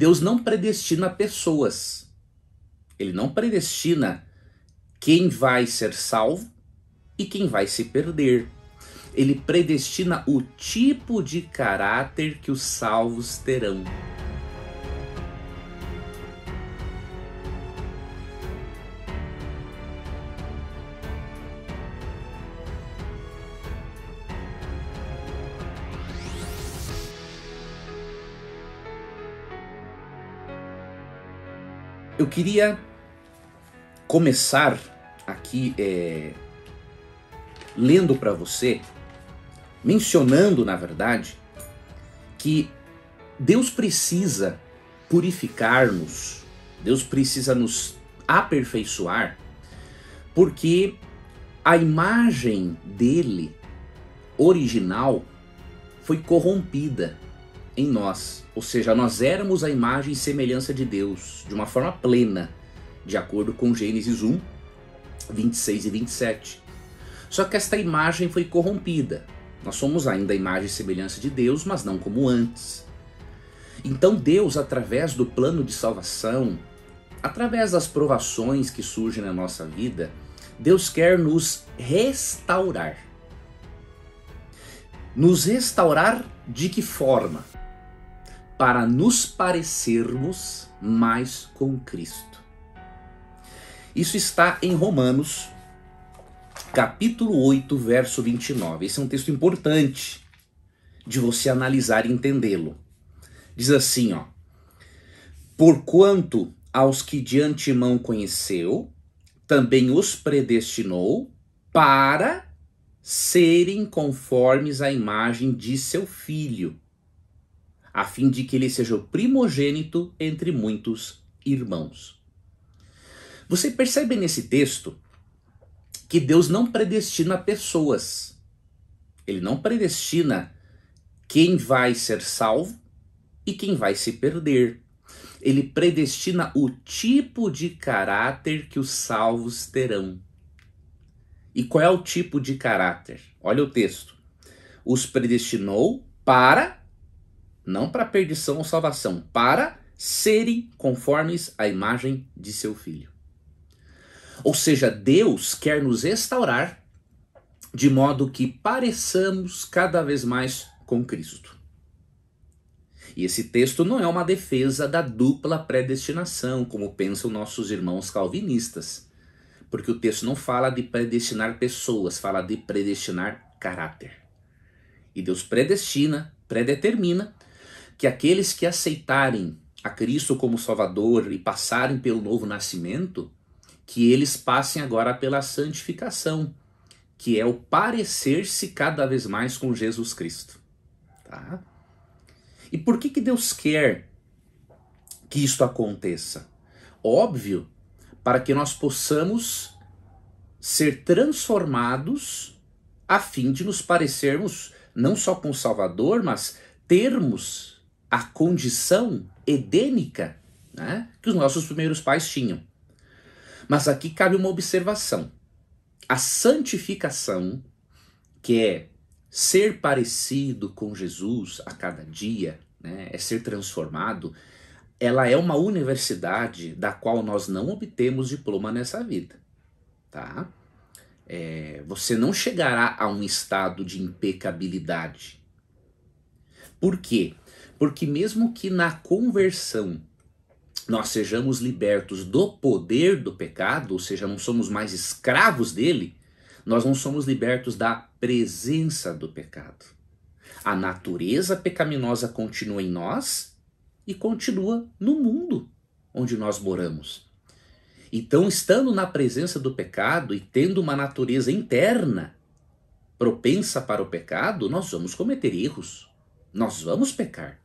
Deus não predestina pessoas. Ele não predestina quem vai ser salvo e quem vai se perder. Ele predestina o tipo de caráter que os salvos terão. Eu queria começar aqui é, lendo para você, mencionando, na verdade, que Deus precisa purificar-nos, Deus precisa nos aperfeiçoar, porque a imagem dele original foi corrompida em nós, ou seja, nós éramos a imagem e semelhança de Deus, de uma forma plena, de acordo com Gênesis 1, 26 e 27. Só que esta imagem foi corrompida. Nós somos ainda a imagem e semelhança de Deus, mas não como antes. Então, Deus, através do plano de salvação, através das provações que surgem na nossa vida, Deus quer nos restaurar. Nos restaurar de que forma? para nos parecermos mais com Cristo. Isso está em Romanos, capítulo 8, verso 29. Esse é um texto importante de você analisar e entendê-lo. Diz assim, ó: Porquanto aos que de antemão conheceu, também os predestinou para serem conformes à imagem de seu filho a fim de que ele seja o primogênito entre muitos irmãos. Você percebe nesse texto que Deus não predestina pessoas. Ele não predestina quem vai ser salvo e quem vai se perder. Ele predestina o tipo de caráter que os salvos terão. E qual é o tipo de caráter? Olha o texto. Os predestinou para não para perdição ou salvação, para serem conformes à imagem de seu filho. Ou seja, Deus quer nos restaurar de modo que pareçamos cada vez mais com Cristo. E esse texto não é uma defesa da dupla predestinação, como pensam nossos irmãos calvinistas, porque o texto não fala de predestinar pessoas, fala de predestinar caráter. E Deus predestina, predetermina que aqueles que aceitarem a Cristo como Salvador e passarem pelo novo nascimento, que eles passem agora pela santificação, que é o parecer-se cada vez mais com Jesus Cristo. Tá? E por que, que Deus quer que isto aconteça? Óbvio, para que nós possamos ser transformados a fim de nos parecermos não só com o Salvador, mas termos a condição edênica né, que os nossos primeiros pais tinham. Mas aqui cabe uma observação. A santificação, que é ser parecido com Jesus a cada dia, né, é ser transformado, ela é uma universidade da qual nós não obtemos diploma nessa vida. Tá? É, você não chegará a um estado de impecabilidade. Por quê? Porque mesmo que na conversão nós sejamos libertos do poder do pecado, ou seja, não somos mais escravos dele, nós não somos libertos da presença do pecado. A natureza pecaminosa continua em nós e continua no mundo onde nós moramos. Então, estando na presença do pecado e tendo uma natureza interna propensa para o pecado, nós vamos cometer erros, nós vamos pecar.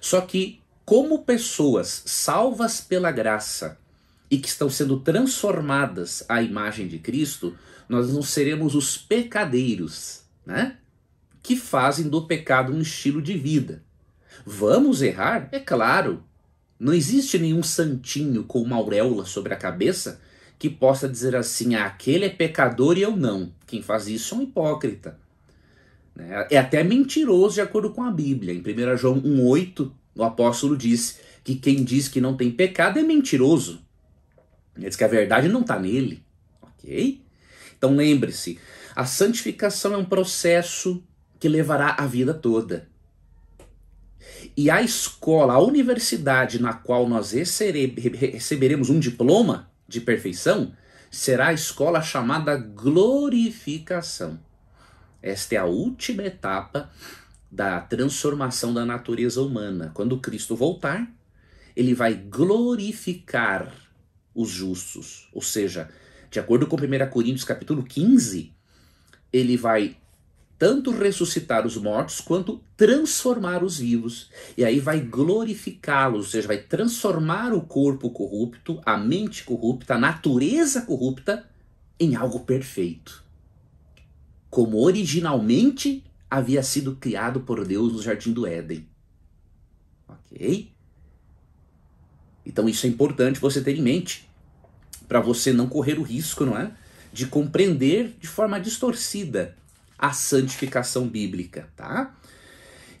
Só que, como pessoas salvas pela graça e que estão sendo transformadas à imagem de Cristo, nós não seremos os pecadeiros, né? Que fazem do pecado um estilo de vida. Vamos errar? É claro. Não existe nenhum santinho com uma auréola sobre a cabeça que possa dizer assim: ah, aquele é pecador e eu não. Quem faz isso é um hipócrita. Né? É até mentiroso de acordo com a Bíblia. Em 1 João 1,8, o apóstolo diz que quem diz que não tem pecado é mentiroso. Ele diz que a verdade não está nele. Ok? Então lembre-se, a santificação é um processo que levará a vida toda. E a escola, a universidade na qual nós receberemos um diploma de perfeição, será a escola chamada glorificação. Esta é a última etapa da transformação da natureza humana. Quando Cristo voltar, ele vai glorificar os justos, ou seja, de acordo com 1 Coríntios capítulo 15, ele vai tanto ressuscitar os mortos quanto transformar os vivos. E aí vai glorificá-los, ou seja, vai transformar o corpo corrupto, a mente corrupta, a natureza corrupta em algo perfeito como originalmente havia sido criado por Deus no jardim do Éden. OK? Então isso é importante você ter em mente para você não correr o risco, não é? De compreender de forma distorcida a santificação bíblica, tá?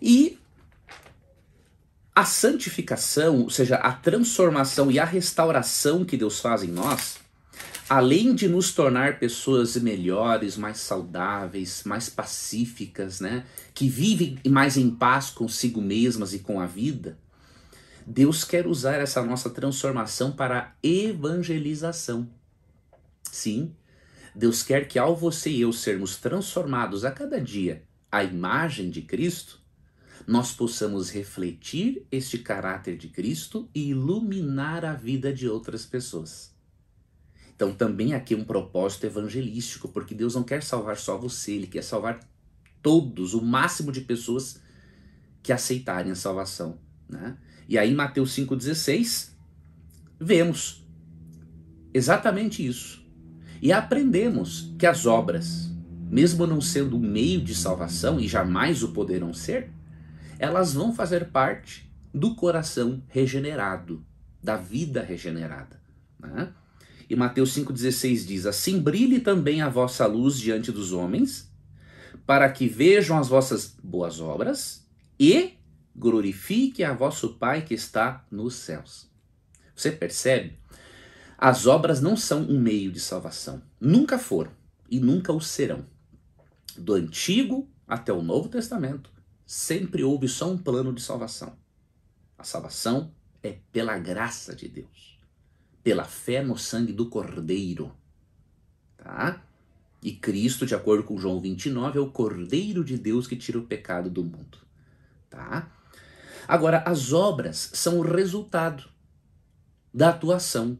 E a santificação, ou seja, a transformação e a restauração que Deus faz em nós, além de nos tornar pessoas melhores, mais saudáveis, mais pacíficas, né? que vivem mais em paz consigo mesmas e com a vida, Deus quer usar essa nossa transformação para evangelização. Sim, Deus quer que ao você e eu sermos transformados a cada dia à imagem de Cristo, nós possamos refletir este caráter de Cristo e iluminar a vida de outras pessoas. Então também aqui é um propósito evangelístico, porque Deus não quer salvar só você, ele quer salvar todos, o máximo de pessoas que aceitarem a salvação, né? E aí Mateus 5:16 vemos exatamente isso. E aprendemos que as obras, mesmo não sendo o meio de salvação e jamais o poderão ser, elas vão fazer parte do coração regenerado, da vida regenerada. Né? E Mateus 5,16 diz: Assim brilhe também a vossa luz diante dos homens, para que vejam as vossas boas obras e glorifique a vosso Pai que está nos céus. Você percebe? As obras não são um meio de salvação. Nunca foram e nunca o serão. Do Antigo até o Novo Testamento, sempre houve só um plano de salvação. A salvação é pela graça de Deus pela fé no sangue do Cordeiro. Tá? E Cristo, de acordo com João 29, é o Cordeiro de Deus que tira o pecado do mundo. Tá? Agora, as obras são o resultado da atuação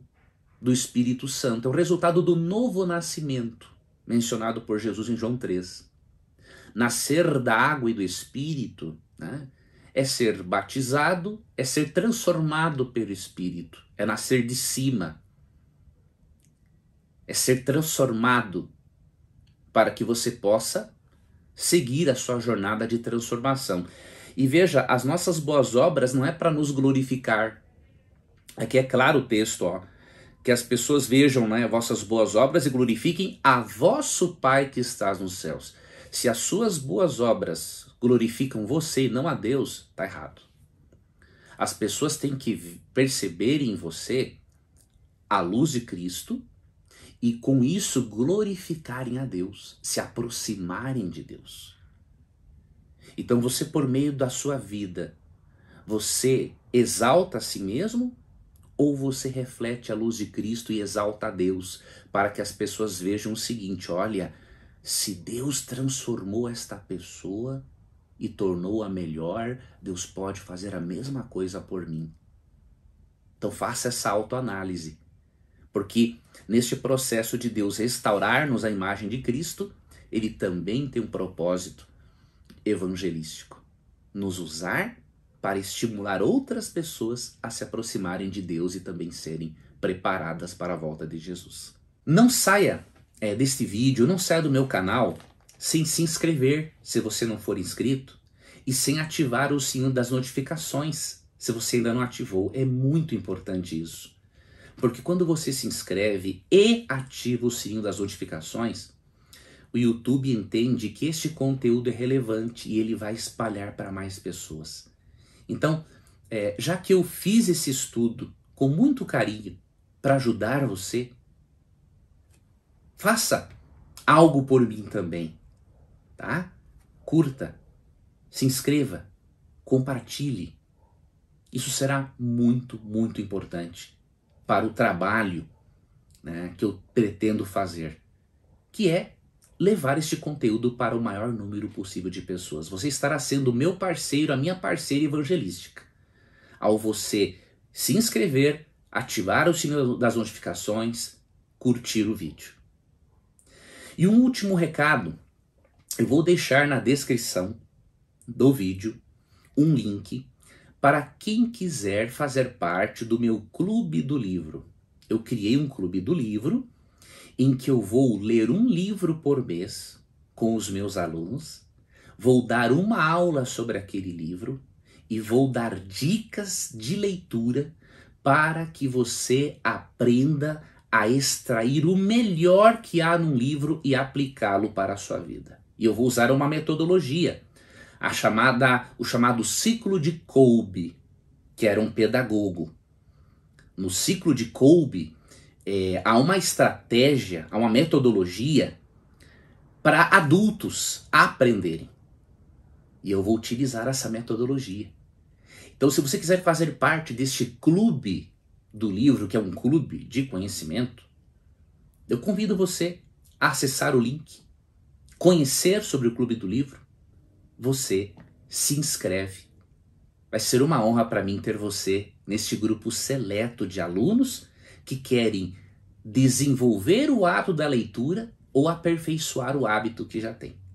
do Espírito Santo, é o resultado do novo nascimento, mencionado por Jesus em João 3. Nascer da água e do Espírito né, é ser batizado, é ser transformado pelo Espírito é nascer de cima, é ser transformado para que você possa seguir a sua jornada de transformação. E veja, as nossas boas obras não é para nos glorificar. Aqui é claro o texto, ó, que as pessoas vejam né, vossas boas obras e glorifiquem a vosso Pai que estás nos céus. Se as suas boas obras glorificam você e não a Deus, tá errado. As pessoas têm que perceber em você a luz de Cristo e com isso glorificarem a Deus, se aproximarem de Deus. Então você por meio da sua vida, você exalta a si mesmo ou você reflete a luz de Cristo e exalta a Deus, para que as pessoas vejam o seguinte, olha, se Deus transformou esta pessoa, e tornou-a melhor, Deus pode fazer a mesma coisa por mim. Então faça essa autoanálise. Porque neste processo de Deus restaurar-nos a imagem de Cristo, ele também tem um propósito evangelístico: nos usar para estimular outras pessoas a se aproximarem de Deus e também serem preparadas para a volta de Jesus. Não saia é, deste vídeo, não saia do meu canal sem se inscrever, se você não for inscrito, e sem ativar o sino das notificações, se você ainda não ativou. É muito importante isso. Porque quando você se inscreve e ativa o sininho das notificações, o YouTube entende que este conteúdo é relevante e ele vai espalhar para mais pessoas. Então, é, já que eu fiz esse estudo com muito carinho para ajudar você, faça algo por mim também tá? Curta, se inscreva, compartilhe. Isso será muito, muito importante para o trabalho né, que eu pretendo fazer, que é levar este conteúdo para o maior número possível de pessoas. Você estará sendo o meu parceiro, a minha parceira evangelística. Ao você se inscrever, ativar o sininho das notificações, curtir o vídeo. E um último recado eu vou deixar na descrição do vídeo um link para quem quiser fazer parte do meu clube do livro. Eu criei um clube do livro em que eu vou ler um livro por mês com os meus alunos, vou dar uma aula sobre aquele livro e vou dar dicas de leitura para que você aprenda a extrair o melhor que há num livro e aplicá-lo para a sua vida. E eu vou usar uma metodologia, a chamada, o chamado ciclo de Kolbe, que era um pedagogo. No ciclo de Kolbe, é, há uma estratégia, há uma metodologia para adultos aprenderem. E eu vou utilizar essa metodologia. Então, se você quiser fazer parte deste clube do livro, que é um clube de conhecimento, eu convido você a acessar o link conhecer sobre o Clube do Livro, você se inscreve. Vai ser uma honra para mim ter você neste grupo seleto de alunos que querem desenvolver o ato da leitura ou aperfeiçoar o hábito que já tem.